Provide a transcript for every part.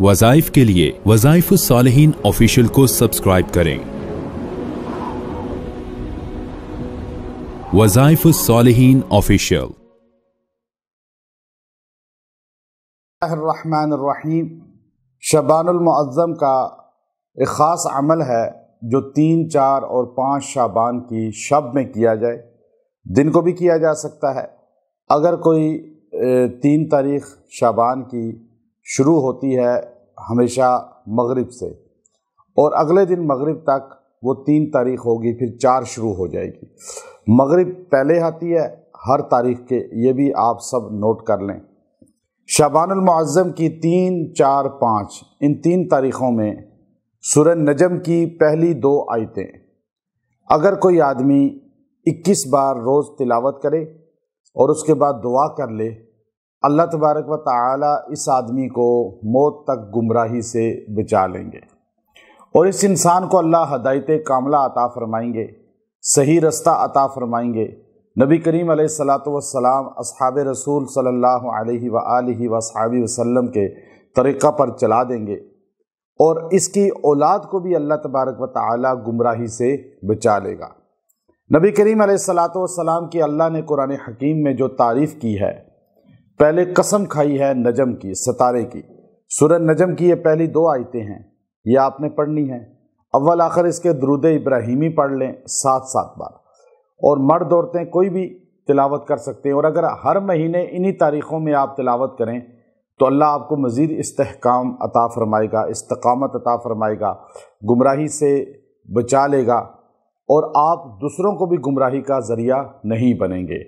वजाइफ के लिए वजाइफ सालहीन ऑफिशियल को सब्सक्राइब करें वजाइफ सालहीन ऑफिशियल रहीम शबानमज़म का एक ख़ास अमल है जो तीन चार और पाँच शाबान की शब में किया जाए दिन को भी किया जा सकता है अगर कोई तीन तारीख शाबान की शुरू होती है हमेशा मगरिब से और अगले दिन मगरिब तक वो तीन तारीख होगी फिर चार शुरू हो जाएगी मगरिब पहले आती है हर तारीख के ये भी आप सब नोट कर लें शबानमाज़म की तीन चार पाँच इन तीन तारीख़ों में सुर नजम की पहली दो आयतें अगर कोई आदमी 21 बार रोज़ तिलावत करे और उसके बाद दुआ कर ले अल्लाह तबारक व ताला इस आदमी को मौत तक गुमराही से बचा लेंगे और इस इंसान को अल्लाह हदायत कामला अता फरमाएंगे सही रास्ता अता फरमाएंगे नबी करीम सलाम अब रसूल सल्लल्लाहु अलैहि सल्ला वसाबी वसल्लम के तरीक़ा पर चला देंगे और इसकी औलाद को भी अल्लाह तबारक व ताली गुमराही से बचा लेगा नबी करीम सलाम की अल्लाह ने कुरान हकीम में जो तारीफ़ की है पहले कसम खाई है नजम की सतारे की सूरह नजम की ये पहली दो आयतें हैं ये आपने पढ़नी है अव्वल आखिर इसके दरुद इब्राहिमी पढ़ लें सात सात बार और मर्द औरतें कोई भी तिलावत कर सकते हैं और अगर हर महीने इन्हीं तारीख़ों में आप तिलावत करें तो अल्लाह आपको मज़ीद इस्तकाम अता फ़रमाएगा इस्तकामत अता फ़रमाएगा गुमराही से बचा लेगा और आप दूसरों को भी गुमराही का ज़रिया नहीं बनेंगे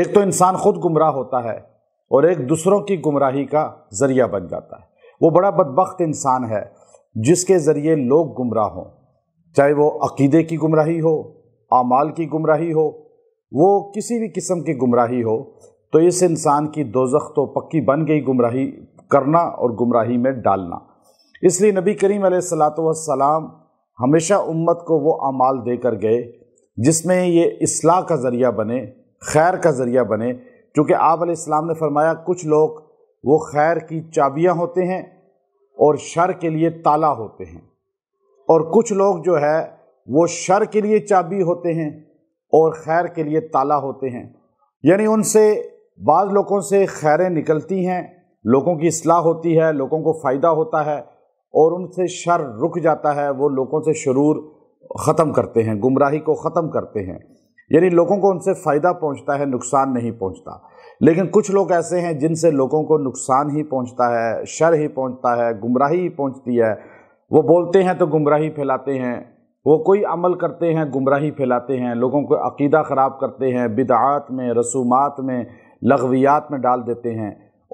एक तो इंसान ख़ुद गुमराह होता है और एक दूसरों की गुमराही का ज़रिया बन जाता है वो बड़ा बदबخت इंसान है जिसके ज़रिए लोग गुमराह हों चाहे वो अकीदे की गुमराही हो आमाल की गुमराही हो वो किसी भी किस्म की गुमराही हो तो इस इंसान की दोजख तो पक्की बन गई गुमराही करना और गुमराही में डालना इसलिए नबी करीम सलाम हमेशा उम्मत को वो अमाल देकर गए जिसमें ये असलाह का ज़रिया बने खैर का ज़रिया बने चूँकि आप इस्लाम ने फरमाया कुछ लोग वो खैर की चाबियाँ होते हैं और शर के लिए ताला होते हैं और कुछ लोग जो है वो शर के लिए चाबी होते हैं और खैर के लिए ताला होते हैं यानी उनसे बाद लोगों से खैरें निकलती हैं लोगों की असलाह होती है लोगों को फ़ायदा होता है और उनसे शर रुक जाता है वो लोगों से शरूर ख़त्म करते हैं गुमराही को ख़त्म करते हैं यानी लोगों को उनसे फ़ायदा पहुंचता है नुकसान नहीं पहुंचता लेकिन कुछ लोग ऐसे हैं जिनसे लोगों को नुकसान ही पहुंचता है शर ही पहुंचता है गुमराही ही पहुँचती है वो बोलते हैं तो गुमराही फैलाते हैं वो कोई अमल करते हैं गुमराही फैलाते हैं लोगों को अकीदा ख़राब करते हैं बिदात में रसूमात में लगवियात में डाल देते हैं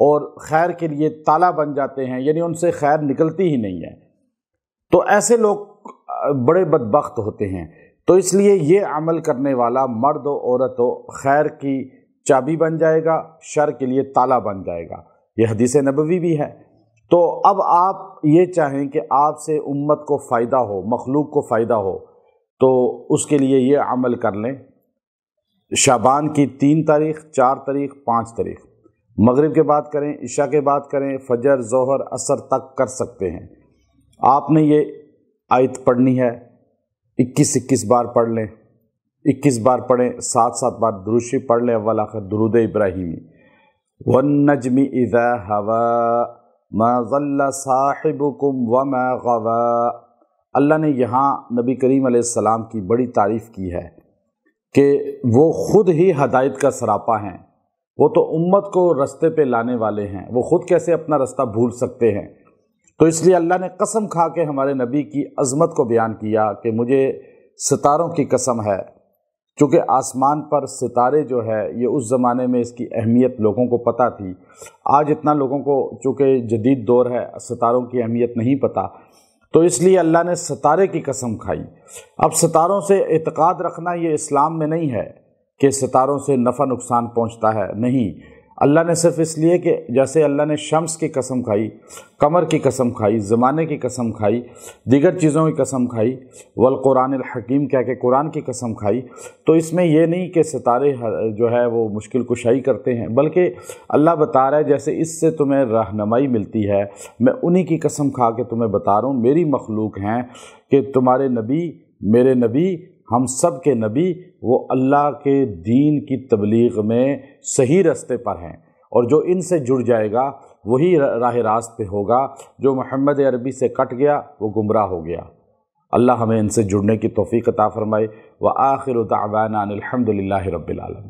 और खैर के लिए ताला बन जाते हैं यानी उनसे खैर निकलती ही नहीं है तो ऐसे लोग बड़े बदबخت होते हैं तो इसलिए ये अमल करने वाला मर्द औरत खैर की चाबी बन जाएगा शर के लिए ताला बन जाएगा ये हदीस नबवी भी है तो अब आप ये चाहें कि आपसे उम्मत को फ़ायदा हो मखलूक को फ़ायदा हो तो उसके लिए ये अमल कर लें शाबान की तीन तारीख चार तारीख पाँच तारीख मगरिब के बाद करें इशा के बाद करें फजर जहर असर तक कर सकते हैं आपने ये आयत पढ़नी है इक्कीस इक्कीस बार पढ़ लें इक्कीस बार पढ़ें सात सात बार दुरुशी पढ़ लें अव्वल आखिर दुरुद इब्राहिमी वन नजमी इज़ा हवा मज़ल्ला साहिबुकुम व गवा अल्लाह ने यहाँ नबी करीम की बड़ी तारीफ़ की है कि वो ख़ुद ही हदायत का सरापा हैं वो तो उम्मत को रस्ते पे लाने वाले हैं वो ख़ुद कैसे अपना रास्ता भूल सकते हैं तो इसलिए अल्लाह ने कसम खा के हमारे नबी की अज़मत को बयान किया कि मुझे सितारों की कसम है चूँकि आसमान पर सितारे जो है ये उस ज़माने में इसकी अहमियत लोगों को पता थी आज इतना लोगों को चूँकि जदीद दौर है सितारों की अहमियत नहीं पता तो इसलिए अल्लाह ने सितारे की कसम खाई अब सितारों से एतक़ाद रखना ये इस्लाम में नहीं है कि सितारों से नफ़ा नुकसान पहुँचता है नहीं अल्लाह ने सिर्फ इसलिए कि जैसे अल्लाह ने शम्स की कसम खाई कमर की कसम खाई ज़माने की कसम खाई दीगर चीज़ों की कसम खाई वल कुरान हकीम कह के कुरान की कसम खाई तो इसमें यह नहीं कि सितारे जो है वो मुश्किल कुशाई करते हैं बल्कि अल्लाह बता रहा है जैसे इससे तुम्हें रहनमाई मिलती है मैं उन्हीं की कसम खा के तुम्हें बता रहा हूँ मेरी मखलूक हैं कि तुम्हारे नबी मेरे नबी हम सब के नबी वो अल्लाह के दीन की तबलीग में सही रास्ते पर हैं और जो इनसे जुड़ जाएगा वही राह रास्त पे होगा जो मोहम्मद अरबी से कट गया वो गुमराह हो गया अल्लाह हमें इनसे जुड़ने की तोफ़ी अता फ़रमाए व आखिर तबाना अलहमदिल्ला रबालमी